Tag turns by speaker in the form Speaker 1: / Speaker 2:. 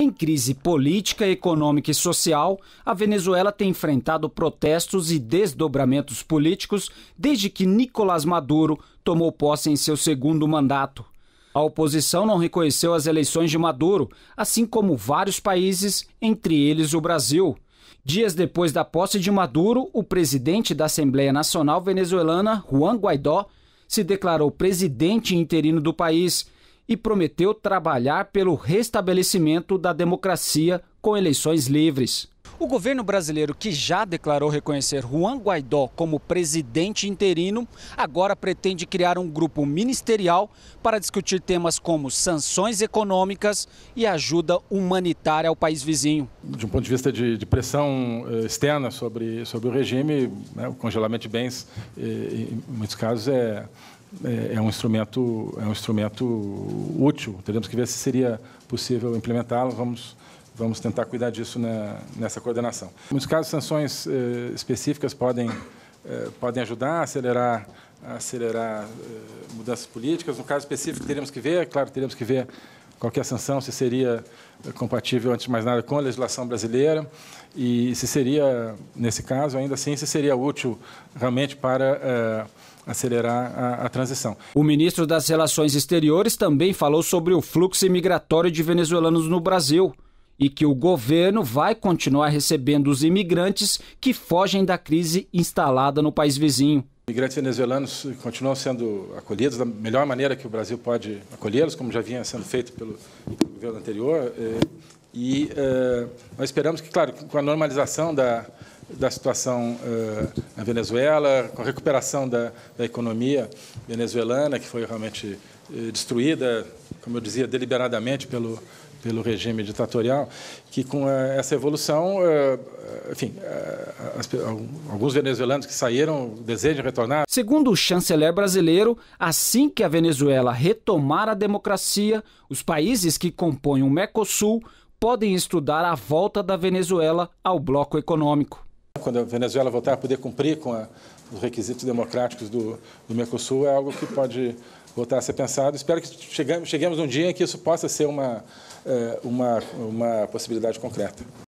Speaker 1: Em crise política, econômica e social, a Venezuela tem enfrentado protestos e desdobramentos políticos desde que Nicolás Maduro tomou posse em seu segundo mandato. A oposição não reconheceu as eleições de Maduro, assim como vários países, entre eles o Brasil. Dias depois da posse de Maduro, o presidente da Assembleia Nacional Venezuelana, Juan Guaidó, se declarou presidente interino do país e prometeu trabalhar pelo restabelecimento da democracia com eleições livres. O governo brasileiro, que já declarou reconhecer Juan Guaidó como presidente interino, agora pretende criar um grupo ministerial para discutir temas como sanções econômicas e ajuda humanitária ao país vizinho.
Speaker 2: De um ponto de vista de, de pressão eh, externa sobre, sobre o regime, né, o congelamento de bens, eh, em muitos casos, é, é, é um instrumento é um instrumento útil. Teremos que ver se seria possível implementá-lo. Vamos vamos tentar cuidar disso na, nessa coordenação. Em muitos casos, sanções eh, específicas podem, eh, podem ajudar a acelerar, a acelerar eh, mudanças políticas. No caso específico, teremos que ver, claro, teremos que ver qualquer é sanção, se seria eh, compatível, antes de mais nada, com a legislação brasileira e se seria, nesse caso, ainda assim, se seria útil realmente para eh, acelerar a, a, transição.
Speaker 1: O ministro das Relações Exteriores também falou sobre o fluxo imigratório de venezuelanos no Brasil e que o governo vai continuar recebendo os imigrantes que fogem da crise instalada no país vizinho. Imigrantes venezuelanos continuam sendo
Speaker 2: acolhidos da melhor maneira que o Brasil pode acolhê-los, como já vinha sendo feito pelo, pelo governo anterior. Eh, e eh, nós esperamos que, claro, com a normalização da, da situação eh, na Venezuela, com a recuperação da, da economia venezuelana, que foi realmente destruída, como eu dizia, deliberadamente pelo, pelo regime ditatorial, que com eh, essa evolução, eh, enfim, eh,
Speaker 1: alguns venezuelanos que saíram desejam retornar. Segundo o chanceler brasileiro, assim que a Venezuela retomar a democracia, os países que compõem o Mercosul podem estudar a volta da Venezuela ao bloco econômico. Quando a
Speaker 2: Venezuela voltar a poder cumprir com a, os requisitos democráticos do, do, Mercosul, é algo que pode voltar a ser pensado. Espero que cheguemos, cheguemos um dia em que isso possa ser uma, é, uma, uma possibilidade concreta.